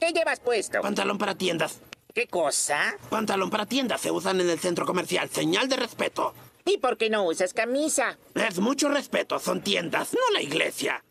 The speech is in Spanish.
¿Qué llevas puesto? Pantalón para tiendas. ¿Qué cosa? Pantalón para tiendas se usan en el centro comercial. Señal de respeto. ¿Y por qué no usas camisa? Es mucho respeto. Son tiendas, no la iglesia.